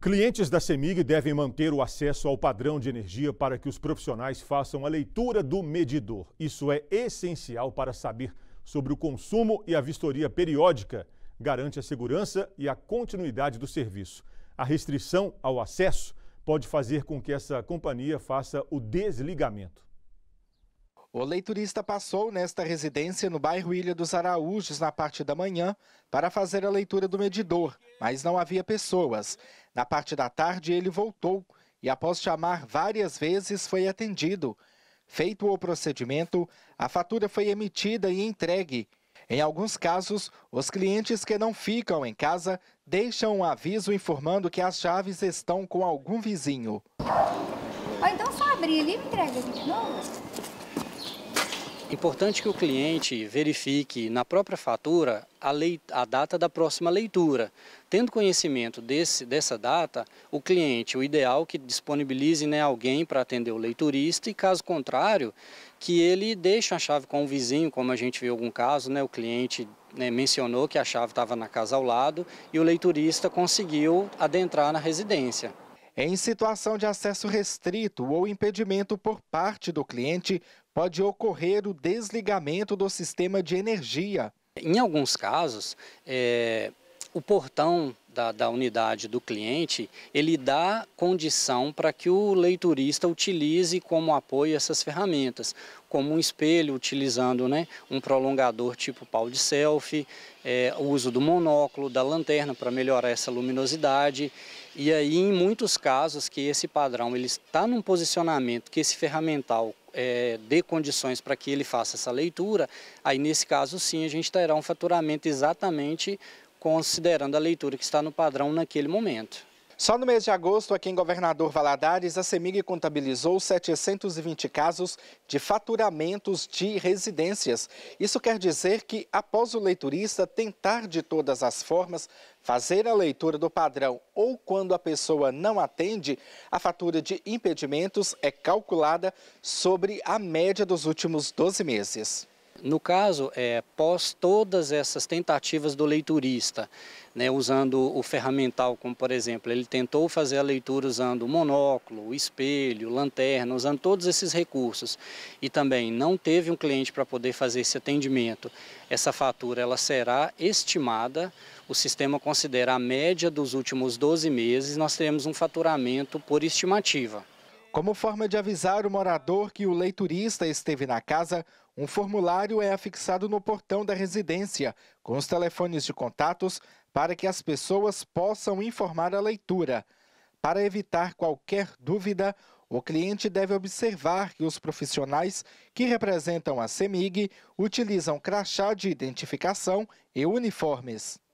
Clientes da CEMIG devem manter o acesso ao padrão de energia para que os profissionais façam a leitura do medidor. Isso é essencial para saber sobre o consumo e a vistoria periódica. Garante a segurança e a continuidade do serviço. A restrição ao acesso pode fazer com que essa companhia faça o desligamento. O leiturista passou nesta residência no bairro Ilha dos Araújos na parte da manhã para fazer a leitura do medidor, mas não havia pessoas. Na parte da tarde, ele voltou e, após chamar várias vezes, foi atendido. Feito o procedimento, a fatura foi emitida e entregue. Em alguns casos, os clientes que não ficam em casa deixam um aviso informando que as chaves estão com algum vizinho. Ah, então só abrir ali e entrega de novo. Importante que o cliente verifique na própria fatura a, lei, a data da próxima leitura. Tendo conhecimento desse, dessa data, o cliente, o ideal é que disponibilize né, alguém para atender o leiturista e caso contrário, que ele deixe a chave com o vizinho, como a gente viu algum caso, né, o cliente né, mencionou que a chave estava na casa ao lado e o leiturista conseguiu adentrar na residência. Em situação de acesso restrito ou impedimento por parte do cliente, pode ocorrer o desligamento do sistema de energia. Em alguns casos, é, o portão da, da unidade do cliente, ele dá condição para que o leiturista utilize como apoio essas ferramentas, como um espelho, utilizando né, um prolongador tipo pau de selfie, é, o uso do monóculo, da lanterna para melhorar essa luminosidade. E aí, em muitos casos, que esse padrão ele está num posicionamento que esse ferramental é, dê condições para que ele faça essa leitura, aí nesse caso sim a gente terá um faturamento exatamente considerando a leitura que está no padrão naquele momento. Só no mês de agosto, aqui em Governador Valadares, a CEMIG contabilizou 720 casos de faturamentos de residências. Isso quer dizer que, após o leiturista tentar de todas as formas fazer a leitura do padrão ou quando a pessoa não atende, a fatura de impedimentos é calculada sobre a média dos últimos 12 meses. No caso, é, pós todas essas tentativas do leiturista, né, usando o ferramental, como por exemplo, ele tentou fazer a leitura usando o monóculo, espelho, lanterna, usando todos esses recursos, e também não teve um cliente para poder fazer esse atendimento. Essa fatura ela será estimada, o sistema considera a média dos últimos 12 meses, nós teremos um faturamento por estimativa. Como forma de avisar o morador que o leiturista esteve na casa, um formulário é afixado no portão da residência, com os telefones de contatos, para que as pessoas possam informar a leitura. Para evitar qualquer dúvida, o cliente deve observar que os profissionais que representam a CEMIG utilizam crachá de identificação e uniformes.